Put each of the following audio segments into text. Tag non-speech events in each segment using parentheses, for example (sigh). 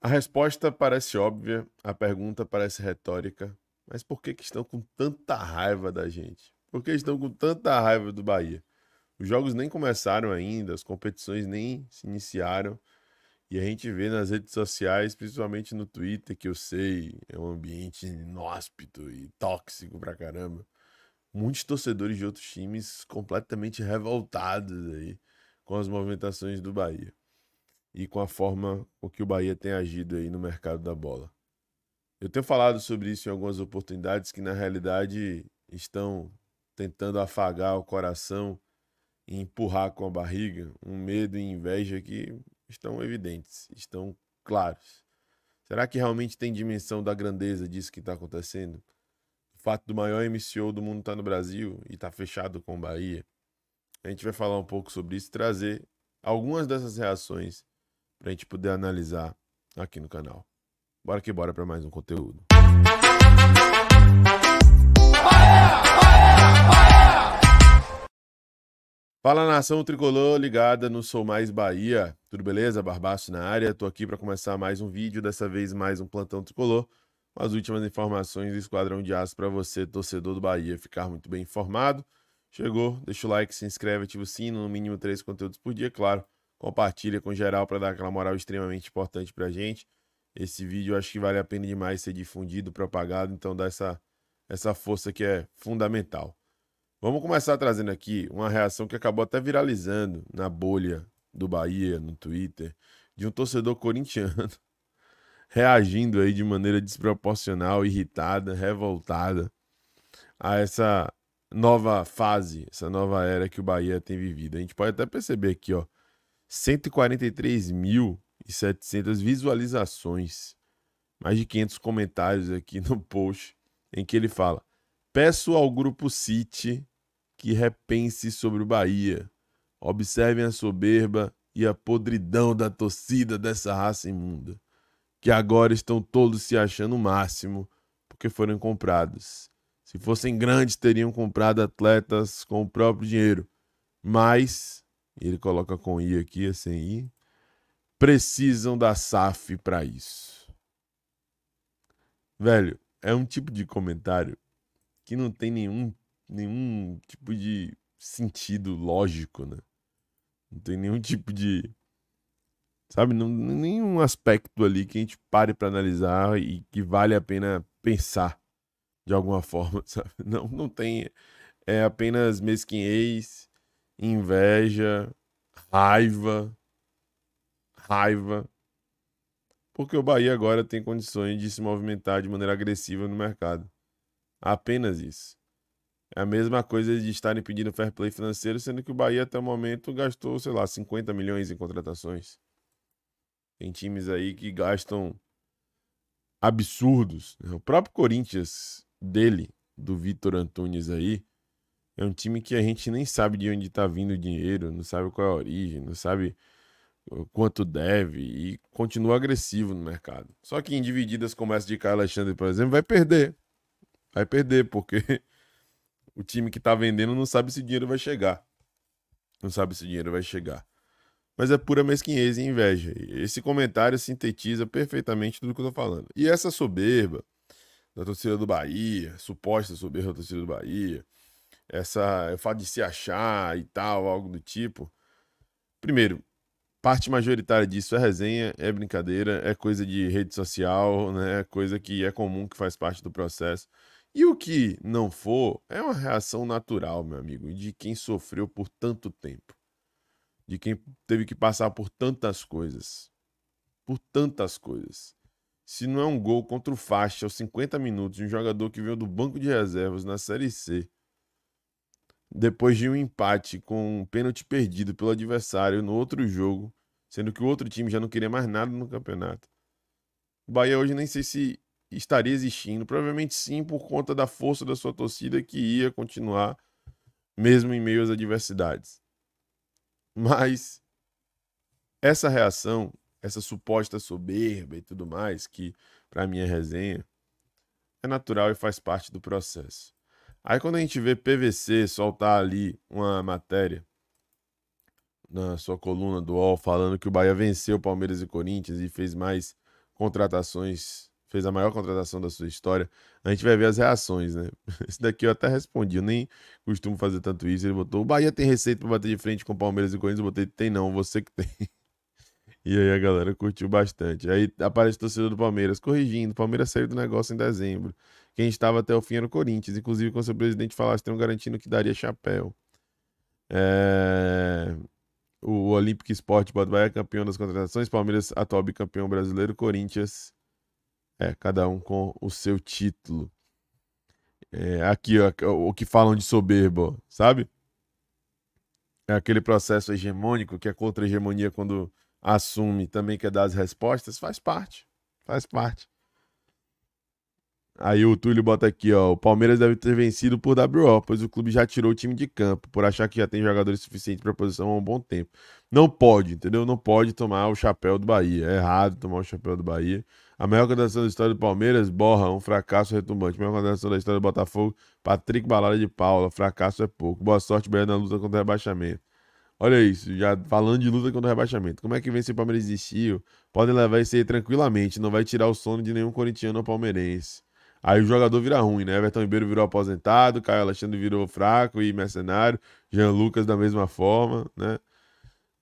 A resposta parece óbvia, a pergunta parece retórica, mas por que, que estão com tanta raiva da gente? Por que estão com tanta raiva do Bahia? Os jogos nem começaram ainda, as competições nem se iniciaram. E a gente vê nas redes sociais, principalmente no Twitter, que eu sei, é um ambiente inóspito e tóxico pra caramba. Muitos torcedores de outros times completamente revoltados aí com as movimentações do Bahia e com a forma com que o Bahia tem agido aí no mercado da bola. Eu tenho falado sobre isso em algumas oportunidades que na realidade estão tentando afagar o coração e empurrar com a barriga um medo e inveja que estão evidentes, estão claros. Será que realmente tem dimensão da grandeza disso que está acontecendo? O fato do maior MCO do mundo estar tá no Brasil e estar tá fechado com o Bahia. A gente vai falar um pouco sobre isso, trazer algumas dessas reações pra gente poder analisar aqui no canal. Bora que bora para mais um conteúdo. Fala nação tricolor ligada no Sou Mais Bahia. Tudo beleza? Barbaço na área. Tô aqui para começar mais um vídeo, dessa vez mais um plantão tricolor. Com as últimas informações do Esquadrão de Aço para você, torcedor do Bahia, ficar muito bem informado. Chegou, deixa o like, se inscreve, ativa o sino, no mínimo três conteúdos por dia, claro Compartilha com geral para dar aquela moral extremamente importante para a gente. Esse vídeo eu acho que vale a pena demais ser difundido, propagado, então dá essa, essa força que é fundamental. Vamos começar trazendo aqui uma reação que acabou até viralizando na bolha do Bahia, no Twitter, de um torcedor corintiano (laughs) reagindo aí de maneira desproporcional, irritada, revoltada a essa nova fase, essa nova era que o Bahia tem vivido. A gente pode até perceber aqui, ó, 143.700 visualizações, mais de 500 comentários aqui no post, em que ele fala: Peço ao grupo City que repense sobre o Bahia. Observem a soberba e a podridão da torcida dessa raça imunda, que agora estão todos se achando o máximo porque foram comprados. Se fossem grandes, teriam comprado atletas com o próprio dinheiro. Mas ele coloca com I aqui, é sem I, precisam da SAF para isso. Velho, é um tipo de comentário que não tem nenhum, nenhum tipo de sentido lógico, né? Não tem nenhum tipo de. Sabe? Não, nenhum aspecto ali que a gente pare para analisar e que vale a pena pensar de alguma forma, (laughs) sabe? Não, não tem. É apenas mesquinhez inveja, raiva, raiva. Porque o Bahia agora tem condições de se movimentar de maneira agressiva no mercado. Apenas isso. É a mesma coisa de estarem pedindo fair play financeiro, sendo que o Bahia até o momento gastou, sei lá, 50 milhões em contratações. Tem times aí que gastam absurdos. Né? O próprio Corinthians dele, do Vitor Antunes aí, é um time que a gente nem sabe de onde está vindo o dinheiro, não sabe qual é a origem, não sabe quanto deve e continua agressivo no mercado. Só que em divididas como essa de Caio Alexandre, por exemplo, vai perder. Vai perder, porque (laughs) o time que está vendendo não sabe se o dinheiro vai chegar. Não sabe se o dinheiro vai chegar. Mas é pura mesquinhez e inveja. Esse comentário sintetiza perfeitamente tudo que eu estou falando. E essa soberba da torcida do Bahia, suposta soberba da torcida do Bahia, essa o fato de se achar e tal, algo do tipo. Primeiro, parte majoritária disso é resenha, é brincadeira, é coisa de rede social, né? É coisa que é comum que faz parte do processo. E o que não for é uma reação natural, meu amigo, de quem sofreu por tanto tempo, de quem teve que passar por tantas coisas, por tantas coisas. Se não é um gol contra o Faixa aos 50 minutos de um jogador que veio do banco de reservas na Série C, depois de um empate com um pênalti perdido pelo adversário no outro jogo, sendo que o outro time já não queria mais nada no campeonato. O Bahia hoje nem sei se estaria existindo, provavelmente sim, por conta da força da sua torcida que ia continuar mesmo em meio às adversidades. Mas essa reação, essa suposta soberba e tudo mais, que para minha é resenha é natural e faz parte do processo. Aí quando a gente vê PVC soltar ali uma matéria na sua coluna do UOL falando que o Bahia venceu Palmeiras e Corinthians e fez mais contratações, fez a maior contratação da sua história, a gente vai ver as reações, né? (laughs) Esse daqui eu até respondi, eu nem costumo fazer tanto isso. Ele botou: o Bahia tem receita para bater de frente com Palmeiras e Corinthians? Eu botei: tem não, você que tem. (laughs) E aí a galera curtiu bastante. Aí aparece o torcedor do Palmeiras corrigindo: Palmeiras saiu do negócio em dezembro. Quem estava até o fim era o Corinthians, inclusive com seu presidente falasse um garantindo que daria chapéu. É... O Olympic Sport Botafogo é campeão das contratações, Palmeiras atual bicampeão brasileiro, Corinthians é cada um com o seu título. É, aqui ó, o que falam de soberbo, sabe? É aquele processo hegemônico que é contra a hegemonia quando assume também quer dar as respostas, faz parte, faz parte. Aí o Túlio bota aqui, ó. O Palmeiras deve ter vencido por WO, pois o clube já tirou o time de campo, por achar que já tem jogadores suficientes para a posição há um bom tempo. Não pode, entendeu? Não pode tomar o chapéu do Bahia. É errado tomar o chapéu do Bahia. A maior contratação da história do Palmeiras, borra, um fracasso retumbante. A maior contratação da história do Botafogo, Patrick Balada de Paula, fracasso é pouco. Boa sorte, Bahia, na luta contra o rebaixamento. Olha isso, já falando de luta contra o rebaixamento. Como é que vence o Palmeiras existiu? Podem levar isso aí tranquilamente, não vai tirar o sono de nenhum corintiano ou palmeirense. Aí o jogador vira ruim, né? Everton Ribeiro virou aposentado, Caio Alexandre virou fraco e mercenário, Jean Lucas da mesma forma, né?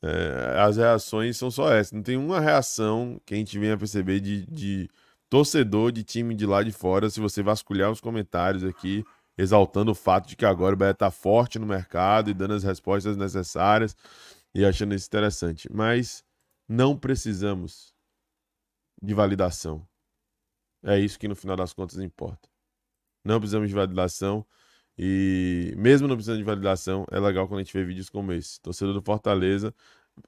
É, as reações são só essas. Não tem uma reação que a gente venha perceber de, de torcedor de time de lá de fora. Se você vasculhar os comentários aqui, exaltando o fato de que agora o Bahia está forte no mercado e dando as respostas necessárias e achando isso interessante. Mas não precisamos de validação. É isso que no final das contas importa. Não precisamos de validação. E mesmo não precisando de validação, é legal quando a gente vê vídeos como esse. Torcedor do Fortaleza.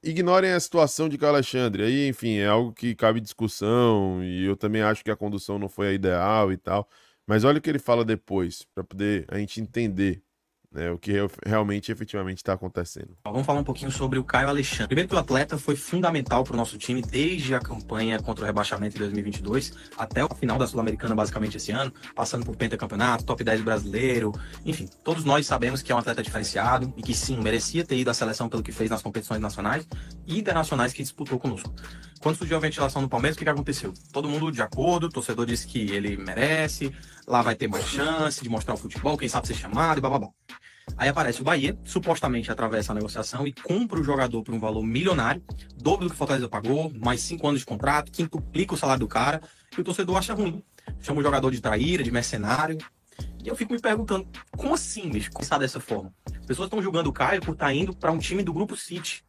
Ignorem a situação de Alexandre. Aí, enfim, é algo que cabe discussão. E eu também acho que a condução não foi a ideal e tal. Mas olha o que ele fala depois, para poder a gente entender né, o que realmente efetivamente está acontecendo. Vamos falar um pouquinho sobre o Caio Alexandre. Primeiro, que o atleta foi fundamental para o nosso time desde a campanha contra o rebaixamento em 2022 até o final da Sul-Americana, basicamente esse ano, passando por pentacampeonato, top 10 brasileiro, enfim, todos nós sabemos que é um atleta diferenciado e que sim, merecia ter ido à seleção pelo que fez nas competições nacionais e internacionais que disputou conosco. Quando surgiu a ventilação no Palmeiras, o que, que aconteceu? Todo mundo de acordo, o torcedor disse que ele merece, lá vai ter mais chance de mostrar o futebol, quem sabe ser chamado e bababá. Aí aparece o Bahia, supostamente atravessa a negociação e compra o jogador por um valor milionário, dobro do que o Fortaleza pagou, mais cinco anos de contrato, quintuplica o salário do cara, e o torcedor acha ruim. Chama o jogador de traíra, de mercenário. E eu fico me perguntando, como assim, bicho, pensar dessa forma? As pessoas estão julgando o Caio por estar tá indo para um time do grupo City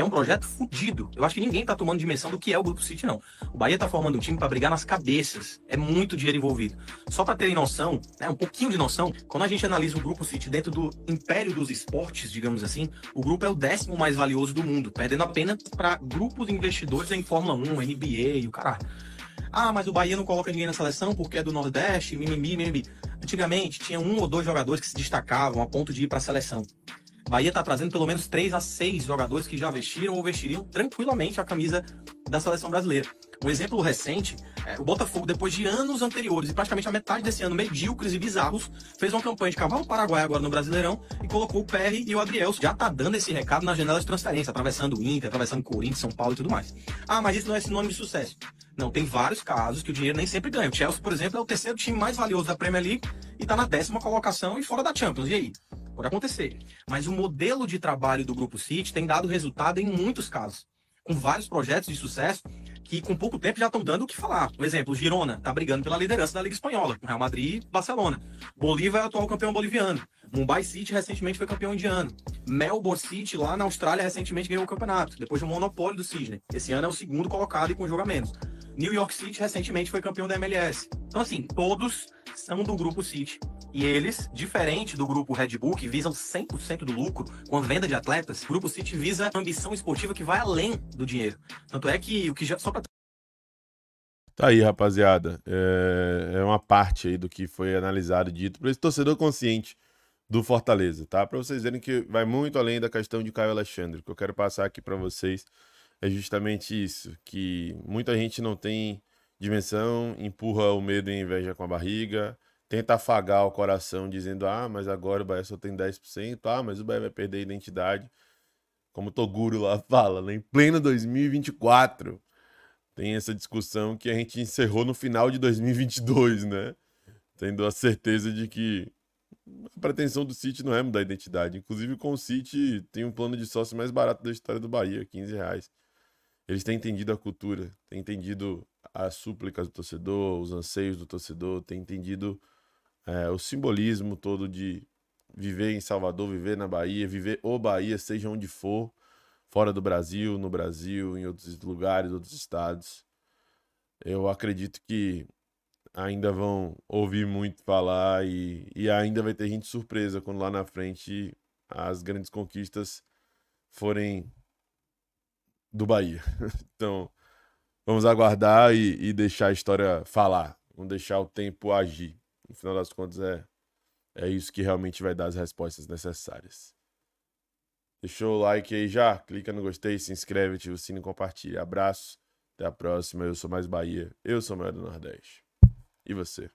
é um projeto fudido. Eu acho que ninguém tá tomando dimensão do que é o Grupo City, não. O Bahia tá formando um time para brigar nas cabeças. É muito dinheiro envolvido. Só para terem noção, né, um pouquinho de noção, quando a gente analisa o Grupo City dentro do império dos esportes, digamos assim, o grupo é o décimo mais valioso do mundo, perdendo apenas para grupos investidores em Fórmula 1, NBA e o caralho. Ah, mas o Bahia não coloca ninguém na seleção porque é do Nordeste, mimimi, mimimi. Antigamente tinha um ou dois jogadores que se destacavam a ponto de ir para a seleção. Bahia tá trazendo pelo menos três a seis jogadores que já vestiram ou vestiriam tranquilamente a camisa da seleção brasileira. Um exemplo recente, é, o Botafogo, depois de anos anteriores e praticamente a metade desse ano medíocres e bizarros, fez uma campanha de cavalo paraguai agora no Brasileirão e colocou o PR e o Adriel. Já tá dando esse recado nas janelas de transferência, atravessando o Inter, atravessando o Corinthians, São Paulo e tudo mais. Ah, mas isso não é sinônimo de sucesso. Não, tem vários casos que o dinheiro nem sempre ganha. O Chelsea, por exemplo, é o terceiro time mais valioso da Premier League e está na décima colocação e fora da Champions. E aí? Pode acontecer. Mas o modelo de trabalho do Grupo City tem dado resultado em muitos casos, com vários projetos de sucesso que com pouco tempo já estão dando o que falar. Por exemplo, Girona está brigando pela liderança da Liga Espanhola, com Real Madrid e Barcelona. Bolívar é atual campeão boliviano. Mumbai City recentemente foi campeão indiano. Melbourne City, lá na Austrália, recentemente ganhou o campeonato, depois do monopólio do Sydney. Esse ano é o segundo colocado e com jogo menos. New York City recentemente foi campeão da MLS. Então, assim, todos são do grupo City. E eles, diferente do grupo Red Bull, que visam 100% do lucro com a venda de atletas, o grupo City visa ambição esportiva que vai além do dinheiro. Tanto é que o que já. Só pra... Tá aí, rapaziada. É, é uma parte aí do que foi analisado, e dito por esse torcedor consciente do Fortaleza, tá? Para vocês verem que vai muito além da questão de Caio Alexandre, que eu quero passar aqui para vocês é justamente isso, que muita gente não tem dimensão, empurra o medo e a inveja com a barriga, tenta afagar o coração dizendo: "Ah, mas agora o Bahia só tem 10%, ah, mas o Bahia vai perder a identidade". Como o Toguro lá (laughs) fala, né? em pleno 2024. Tem essa discussão que a gente encerrou no final de 2022, né? Tendo a certeza de que a pretensão do City não é mudar a identidade. Inclusive, com o City, tem um plano de sócio mais barato da história do Bahia, 15 reais eles têm entendido a cultura, têm entendido as súplicas do torcedor, os anseios do torcedor, têm entendido é, o simbolismo todo de viver em Salvador, viver na Bahia, viver o Bahia, seja onde for, fora do Brasil, no Brasil, em outros lugares, outros estados. Eu acredito que ainda vão ouvir muito falar e, e ainda vai ter gente surpresa quando lá na frente as grandes conquistas forem do Bahia. (laughs) Então, vamos aguardar e, e, deixar a história falar. Vamos deixar o tempo agir. No final das contas, é, é isso que realmente vai dar as respostas necessárias. Deixou o like aí já, clica no gostei, se inscreve, ativa o sino e compartilha. Abraço, até a próxima. Eu sou mais Bahia, eu sou maior do Nordeste. E você?